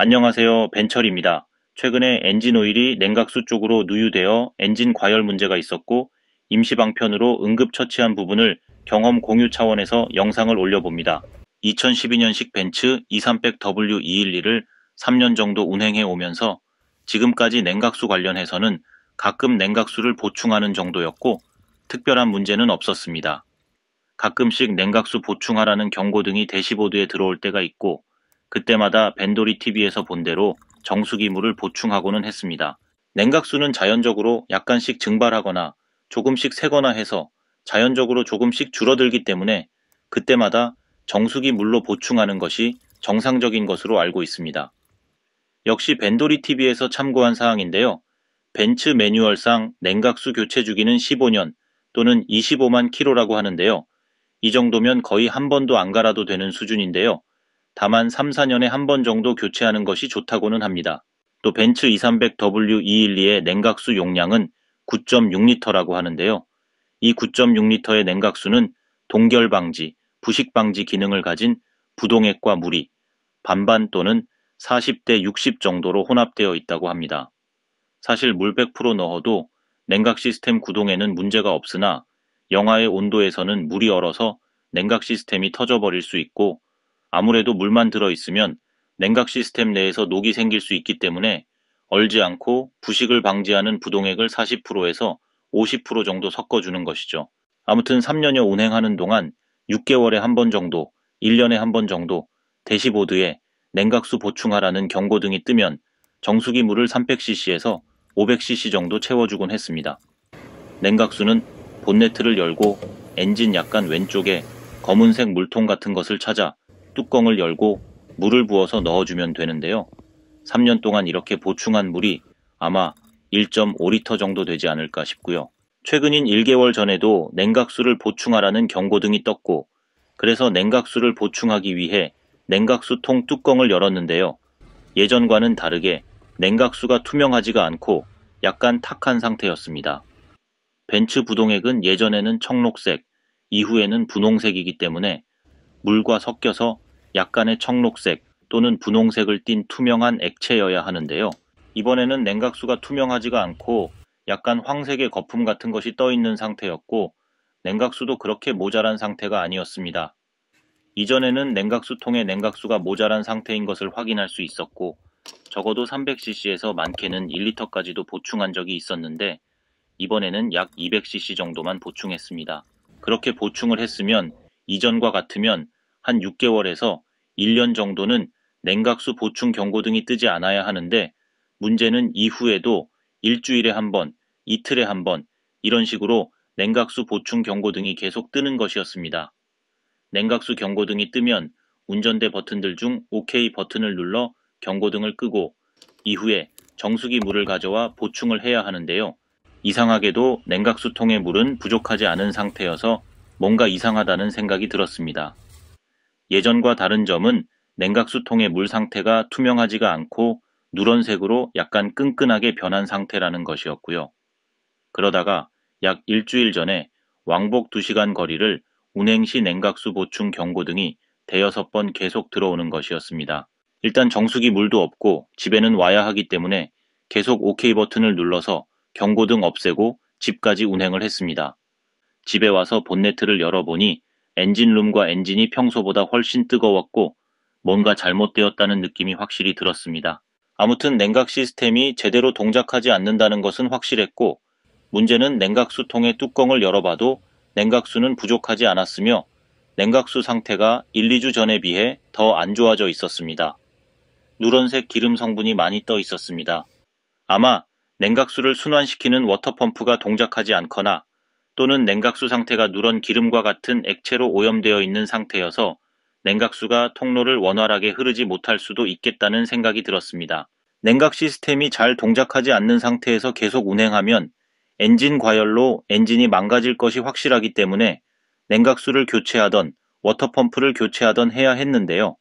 안녕하세요. 벤철입니다. 최근에 엔진 오일이 냉각수 쪽으로 누유되어 엔진 과열 문제가 있었고 임시방편으로 응급처치한 부분을 경험 공유 차원에서 영상을 올려봅니다. 2012년식 벤츠 e 3 0 0 w 2 1 1을 3년 정도 운행해 오면서 지금까지 냉각수 관련해서는 가끔 냉각수를 보충하는 정도였고 특별한 문제는 없었습니다. 가끔씩 냉각수 보충하라는 경고 등이 대시보드에 들어올 때가 있고 그때마다 벤돌이 TV에서 본 대로 정수기물을 보충하고는 했습니다. 냉각수는 자연적으로 약간씩 증발하거나 조금씩 새거나 해서 자연적으로 조금씩 줄어들기 때문에 그때마다 정수기 물로 보충하는 것이 정상적인 것으로 알고 있습니다. 역시 벤돌이 TV에서 참고한 사항인데요. 벤츠 매뉴얼상 냉각수 교체 주기는 15년 또는 25만 키로라고 하는데요. 이 정도면 거의 한 번도 안 갈아도 되는 수준인데요. 다만 3, 4년에 한 번 정도 교체하는 것이 좋다고는 합니다. 또 벤츠 2300W212의 냉각수 용량은 9.6리터라고 하는데요. 이 9.6리터의 냉각수는 동결 방지, 부식 방지 기능을 가진 부동액과 물이 반반 또는 40대 60 정도로 혼합되어 있다고 합니다. 사실 물 100% 넣어도 냉각 시스템 구동에는 문제가 없으나 영하의 온도에서는 물이 얼어서 냉각 시스템이 터져버릴 수 있고 아무래도 물만 들어있으면 냉각 시스템 내에서 녹이 생길 수 있기 때문에 얼지 않고 부식을 방지하는 부동액을 40%에서 50% 정도 섞어주는 것이죠. 아무튼 3년여 운행하는 동안 6개월에 한 번 정도, 1년에 한 번 정도 대시보드에 냉각수 보충하라는 경고등이 뜨면 정수기 물을 300cc에서 500cc 정도 채워주곤 했습니다. 냉각수는 본네트를 열고 엔진 약간 왼쪽에 검은색 물통 같은 것을 찾아 뚜껑을 열고 물을 부어서 넣어주면 되는데요. 3년 동안 이렇게 보충한 물이 아마 1.5리터 정도 되지 않을까 싶고요. 최근인 1개월 전에도 냉각수를 보충하라는 경고등이 떴고 그래서 냉각수를 보충하기 위해 냉각수통 뚜껑을 열었는데요. 예전과는 다르게 냉각수가 투명하지가 않고 약간 탁한 상태였습니다. 벤츠 부동액은 예전에는 청록색, 이후에는 분홍색이기 때문에 물과 섞여서 약간의 청록색 또는 분홍색을 띤 투명한 액체여야 하는데요. 이번에는 냉각수가 투명하지가 않고 약간 황색의 거품 같은 것이 떠 있는 상태였고 냉각수도 그렇게 모자란 상태가 아니었습니다. 이전에는 냉각수통에 냉각수가 모자란 상태인 것을 확인할 수 있었고 적어도 300cc에서 많게는 1리터까지도 보충한 적이 있었는데 이번에는 약 200cc 정도만 보충했습니다. 그렇게 보충을 했으면 이전과 같으면 한 6개월에서 1년 정도는 냉각수 보충 경고 등이 뜨지 않아야 하는데 문제는 이후에도 일주일에 한 번, 이틀에 한 번 이런 식으로 냉각수 보충 경고 등이 계속 뜨는 것이었습니다. 냉각수 경고 등이 뜨면 운전대 버튼들 중 OK 버튼을 눌러 경고등을 끄고 이후에 정수기 물을 가져와 보충을 해야 하는데요. 이상하게도 냉각수통의 물은 부족하지 않은 상태여서 뭔가 이상하다는 생각이 들었습니다. 예전과 다른 점은 냉각수통의 물 상태가 투명하지가 않고 누런색으로 약간 끈끈하게 변한 상태라는 것이었고요. 그러다가 약 일주일 전에 왕복 2시간 거리를 운행시 냉각수 보충 경고 등이 대여섯 번 계속 들어오는 것이었습니다. 일단 정수기 물도 없고 집에는 와야 하기 때문에 계속 OK 버튼을 눌러서 경고등 없애고 집까지 운행을 했습니다. 집에 와서 본네트를 열어보니 엔진룸과 엔진이 평소보다 훨씬 뜨거웠고 뭔가 잘못되었다는 느낌이 확실히 들었습니다. 아무튼 냉각 시스템이 제대로 동작하지 않는다는 것은 확실했고 문제는 냉각수통의 뚜껑을 열어봐도 냉각수는 부족하지 않았으며 냉각수 상태가 1, 2주 전에 비해 더 안 좋아져 있었습니다. 누런색 기름 성분이 많이 떠 있었습니다. 아마 냉각수를 순환시키는 워터펌프가 동작하지 않거나 또는 냉각수 상태가 누런 기름과 같은 액체로 오염되어 있는 상태여서 냉각수가 통로를 원활하게 흐르지 못할 수도 있겠다는 생각이 들었습니다. 냉각 시스템이 잘 동작하지 않는 상태에서 계속 운행하면 엔진 과열로 엔진이 망가질 것이 확실하기 때문에 냉각수를 교체하던 워터펌프를 교체하던 해야 했는데요.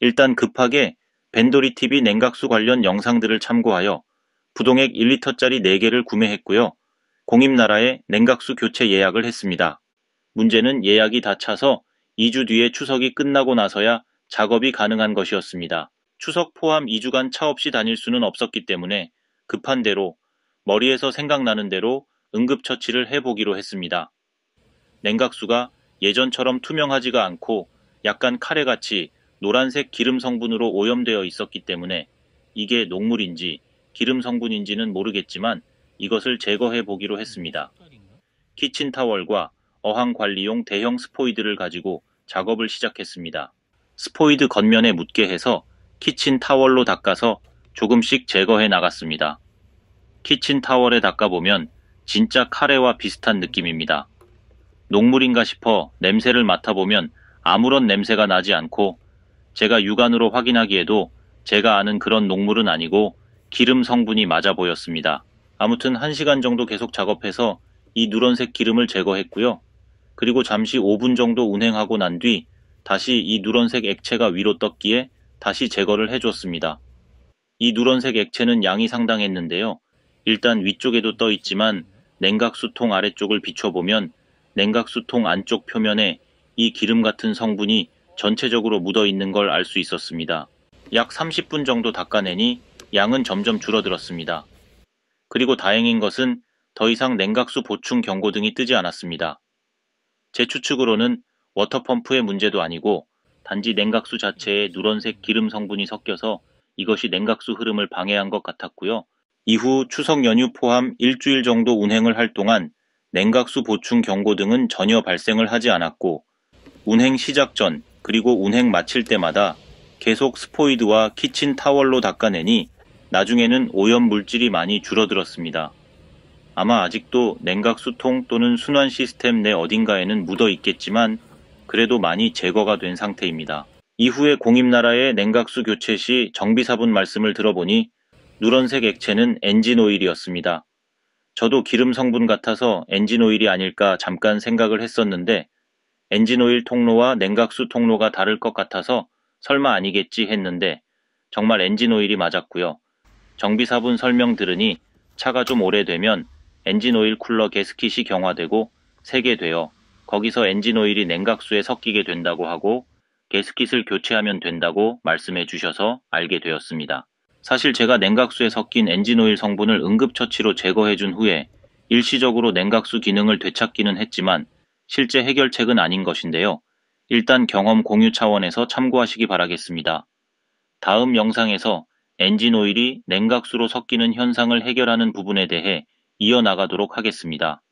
일단 급하게 벤도리 TV 냉각수 관련 영상들을 참고하여 부동액 1리터짜리 4개를 구매했고요. 공임나라에 냉각수 교체 예약을 했습니다. 문제는 예약이 다 차서 2주 뒤에 추석이 끝나고 나서야 작업이 가능한 것이었습니다. 추석 포함 2주간 차 없이 다닐 수는 없었기 때문에 급한 대로 머리에서 생각나는 대로 응급처치를 해보기로 했습니다. 냉각수가 예전처럼 투명하지가 않고 약간 카레같이 노란색 기름 성분으로 오염되어 있었기 때문에 이게 녹물인지 기름 성분인지는 모르겠지만 이것을 제거해 보기로 했습니다. 키친타월과 어항 관리용 대형 스포이드를 가지고 작업을 시작했습니다. 스포이드 겉면에 묻게 해서 키친타월로 닦아서 조금씩 제거해 나갔습니다. 키친타월에 닦아보면 진짜 카레와 비슷한 느낌입니다. 녹물인가 싶어 냄새를 맡아보면 아무런 냄새가 나지 않고 제가 육안으로 확인하기에도 제가 아는 그런 녹물은 아니고 기름 성분이 맞아 보였습니다. 아무튼 1시간 정도 계속 작업해서 이 누런색 기름을 제거했고요. 그리고 잠시 5분 정도 운행하고 난 뒤 다시 이 누런색 액체가 위로 떴기에 다시 제거를 해줬습니다. 이 누런색 액체는 양이 상당했는데요. 일단 위쪽에도 떠 있지만 냉각수통 아래쪽을 비춰보면 냉각수통 안쪽 표면에 이 기름 같은 성분이 전체적으로 묻어 있는 걸 알 수 있었습니다. 약 30분 정도 닦아내니 양은 점점 줄어들었습니다. 그리고 다행인 것은 더 이상 냉각수 보충 경고 등이 뜨지 않았습니다. 제 추측으로는 워터펌프의 문제도 아니고 단지 냉각수 자체에 누런색 기름 성분이 섞여서 이것이 냉각수 흐름을 방해한 것 같았고요. 이후 추석 연휴 포함 일주일 정도 운행을 할 동안 냉각수 보충 경고 등은 전혀 발생을 하지 않았고 운행 시작 전 그리고 운행 마칠 때마다 계속 스포이드와 키친 타월로 닦아내니 나중에는 오염 물질이 많이 줄어들었습니다. 아마 아직도 냉각 수통 또는 순환 시스템 내 어딘가에는 묻어 있겠지만 그래도 많이 제거가 된 상태입니다. 이후에 공임나라의 냉각수 교체 시 정비사분 말씀을 들어보니 누런색 액체는 엔진오일이었습니다. 저도 기름 성분 같아서 엔진오일이 아닐까 잠깐 생각을 했었는데 엔진오일 통로와 냉각수 통로가 다를 것 같아서 설마 아니겠지 했는데 정말 엔진오일이 맞았고요. 정비사분 설명 들으니 차가 좀 오래되면 엔진오일 쿨러 게스킷이 경화되고 세게 되어 거기서 엔진오일이 냉각수에 섞이게 된다고 하고 게스킷을 교체하면 된다고 말씀해 주셔서 알게 되었습니다. 사실 제가 냉각수에 섞인 엔진오일 성분을 응급처치로 제거해 준 후에 일시적으로 냉각수 기능을 되찾기는 했지만 실제 해결책은 아닌 것인데요. 일단 경험 공유 차원에서 참고하시기 바라겠습니다. 다음 영상에서 엔진 오일이 냉각수로 섞이는 현상을 해결하는 부분에 대해 이어나가도록 하겠습니다.